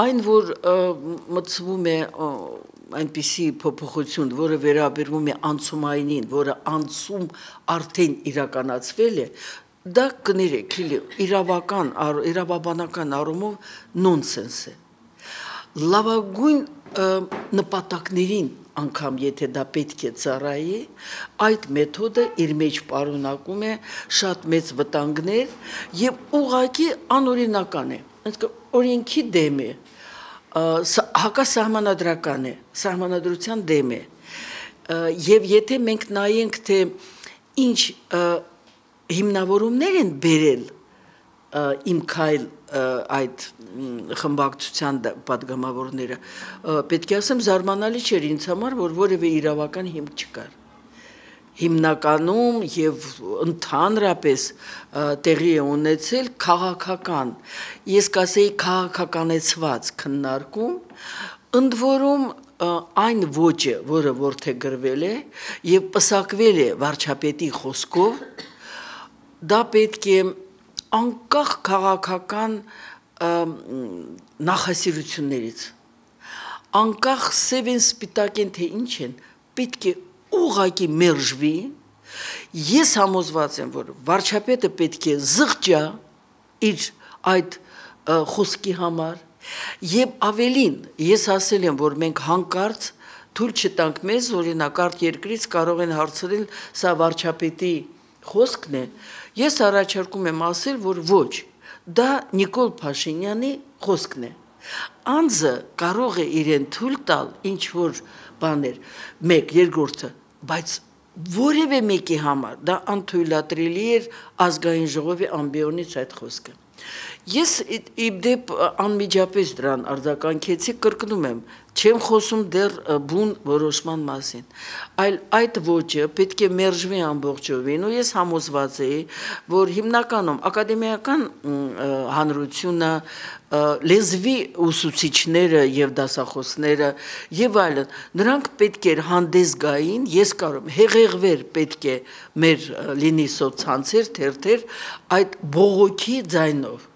Այն որ մտցվում է այնպիսի փոփոխություն, որը վերաբերվում է անցումայինին, որը անցում արդեն իրականացվել է, դա կներեք, լիլի, իրավական, իրավաբանական առումով նոնսենս է։ Լավագույն նպատակներին անգամ եթե դա պետք է ծառայի, այդ մեթոդը իր մեջ պարունակում է շատ մեծ վտանգներ եւ ուղակի անօրինական է։ Այսինքն օրենքի դեմ է, հակասահմանադրական է, սահմանադրության դեմ է։ Եվ եթե մենք նայենք, թե ինչ հիմնավորումներ են բերել իմ քայլ այդ խմբակցության падգամավորները պետք է ասեմ զարմանալի չէր ինձ համար որ որևէ իրավական հիմք չկար հիմնականում եւ ընդհանրապես տեղի է ունեցել քաղաքական ես կասեի քաղաքականեցված քննարկում ընդ որում այն ոճը, որը ворթեգրվել է եւ պսակվել է վարչապետի խոսքով, դա պետք է անկախ քաղաքական նախասիրություններից անկախ սև են սպիտակ են թե ինչ են պետք է ուղակի մերժվի ես համոզված եմ որ վարչապետը պետք է զղջա իր այդ խոսքի համար եւ ավելին ես ասել եմ որ մենք հանկարծ թույլ չտանք մեզ օրինակ արդ երկրից կարող են հարցրել սա վարչապետի խոսքն է, ես առաջարկում եմ ասել, որ ոչ, դա Նիկոլ Փաշինյանի խոսքն է։ Անձը կարող է իրեն թույլ տալ ինչ որ բաներ, մեկ, երկրորդը, բայց որևէ մեկի համար դա անթույլատրելի էր ազգային ժողովի ամբիոնից այդ խոսքը։ Ես իբդեպ անմիջապես դրան արձականքեցի, կրկնում եմ, չեմ խոսում դեռ բուն որոշման մասին, այլ այդ ոճը պետք է մերժվի ամբողջովին ու ես համոզված էի, որ հիմնականում ակադեմիական հանրությունը լեզվի ուսուցիչները եւ դասախոսները եւ այլն նրանք պետք էր հանդես գային ես կարող հեղեղվեր պետք է մեր լինի սոցցանցեր թերթեր այդ բողոքի ձայնով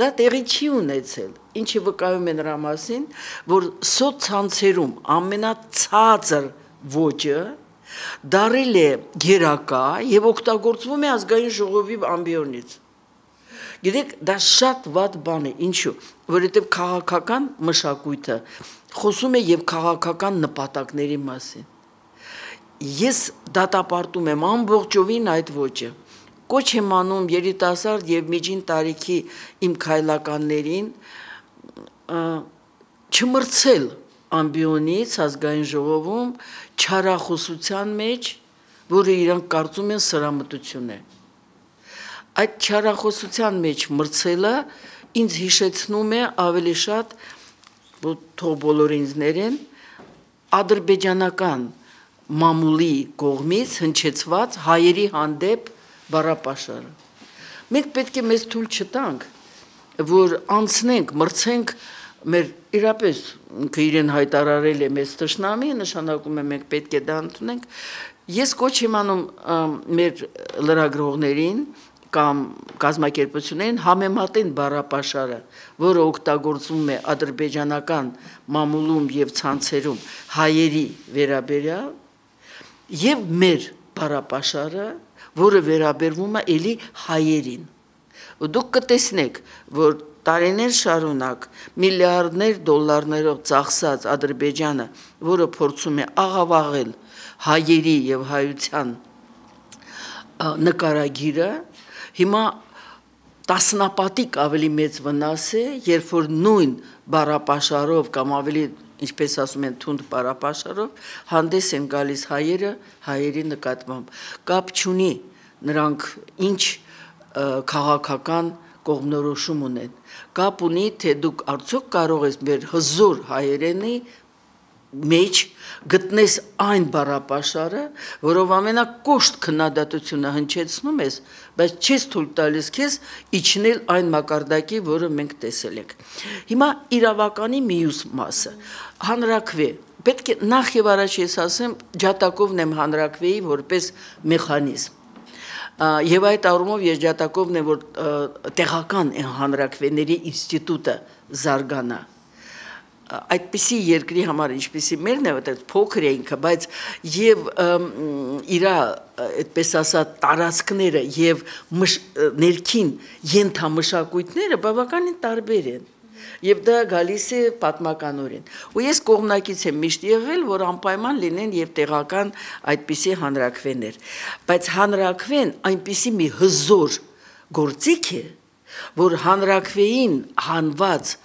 Դա տեղի չի ունեցել, ինչը վկայում է նրա մասին, որ սոցցանցերում ամենացածր ոճը դարել է գերակա եւ օգտագործվում է ազգային ժողովի ամբիոնից։ Գիտեք, դա շատ ված բան է, ինչու, որովհետև քաղաքական մշակույթը խոսում է եւ քաղաքական նպատակների մասին։ Ես դատապարտում եմ ամբողջովին այդ ոճը։ ոչ կոչ եմ անում երիտասարդ եւ միջին տարիքի իմ քայլականներին չմրցել ամբիոնից ազգային ժողովում չարախոսության մեջ, որը իրանք կարծում են սրամտություն է։ Այդ չարախոսության մեջ մրցելը ինձ հիշեցնում է ավելի շատ որ թող բոլոր ինձներեն ադրբեջանական մամուլի կողմից հնչեցված հայերի հանդեպ բառապաշարը։ Մենք պետք է մեզ թույլ չտանք, որ անցնենք, մրցենք մեր իրապես ինքը իրեն հայտարարել է մեզ ճշնամի, նշանակում է մենք պետք է դա ընդունենք։ Ես կոչ եմ անում մեր լրագրողներին, կամ կազմակերպություններին համեմատեն բառապաշարը, որը օգտագործվում է ադրբեջանական մամուլում եւ ցանցերում հայերի վերաբերյալ եւ մեր բառապաշարը, որը վերաբերվում է ելի հայերին։ Դուք կտեսնեք, որ տարիներ շարունակ միլիարդներ դոլարներով ծախսած Ադրբեջանը, որը փորձում է աղավաղել հայերի եւ հայության նկարագիրը, հիմա տասնապատիկ ավելի մեծ վնաս է, երբ որ նույն բարապաշարով կամ ավելի ինչպես ասում են թունդ պարապաշարով, հանդես են գալիս հայերը հայերի նկատմամբ։ Կապ չունի նրանք ինչ քաղաքական կողմնորոշում ունեն։ Կապ ունի, թե դուք արդյոք կարող ես մեր հզոր հայերենի մեջ գտնես այն բարապաշարը, որով ամենակոշտ քննադատությունը հնչեցնում ես, բայց չես թույլ տալիս քեզ իջնել այն մակարդակի, որը մենք տեսել ենք։ Հիմա իրավականի միուս մասը հանրակվե պետք է նախ եւ առաջ ես ասեմ ջատակովն եմ հանրակվեի որպես մեխանիզմ եւ այդ առումով ես ջատակովն եմ որ տեղական հանրակվեների ինստիտուտը զարգանա այդպիսի երկրի համար ինչպիսի մերն է, որտեղ փոքր է ինքը, բայց եւ իր այդպես ասած տարածքները եւ ներքին յենթամշակույթները բավականին տարբեր են։ Եվ դա գալիս է պատմականորեն։ Ու ես կողմնակից եմ միշտ եղել, որ անպայման լինեն եւ տեղական այդպիսի հանրակվեներ, բայց հանրակվեն այնպիսի մի հզոր գործիք է, որ հանրակվեին հանված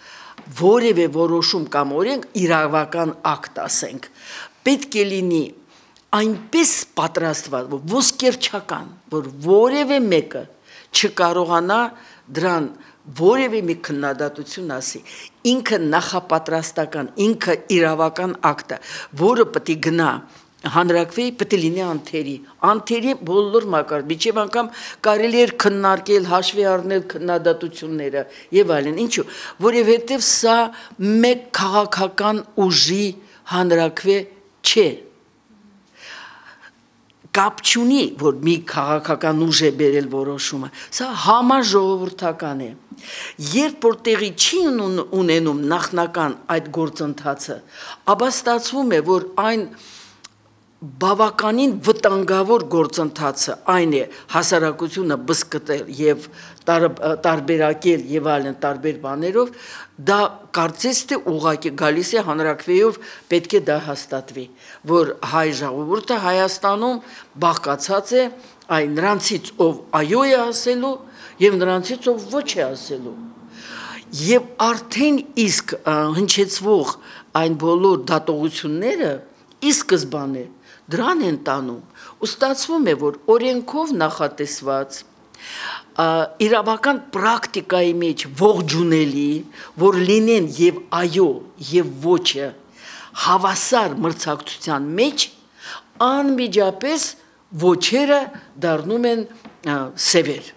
որևէ որոշում կամ օրենք իրավական ակտ ասենք, պետք է լինի այնպես պատրաստված, որ ոսկերչական, որ որևէ մեկը չկարողանա դրան որևէ մի քննադատություն ասի ինքը նախապատրաստական ինքը իրավական ակտը որը պետք է գնա հանրակրվեի պետք է լինի անթերի անթերի բոլոր մակարդ միջև անգամ կարելի էր քննարկել հաշվի առնել քննադատությունները եւ այլն ինչու որովհետեւ սա մեկ քաղաքական ուժի հանրակրվե չէ կապ չունի, որ մի քաղաքական ուժ է բերել որոշումը։ Սա համաժողովրդական է։ Երբ որ տեղի չի ունենում նախնական այդ գործընթացը, ապա ստացվում է, որ այն բավականին վտանգավոր գործընթացը այն է հասարակությունը բսկտել եւ տար, տարբերակել եւ այլն տարբեր բաներով դա կարծես թե ուղակի գալիս է հանրակրեյով պետք է դա հաստատվի որ հայ ժողովուրդը Հայաստանում բաղկացած է այն նրանցից ով այո է ասելու եւ նրանցից ով ոչ է ասելու եւ արդեն իսկ հնչեցվող այն բոլոր դատողությունները ի սկզբանե դրան են տանում ու ստացվում է որ օրենքով նախատեսված իրավական պրակտիկայի մեջ ողջունելի որ լինեն եւ այո եւ ոչը հավասար մրցակցության մեջ անմիջապես ոչերը դառնում են սևեր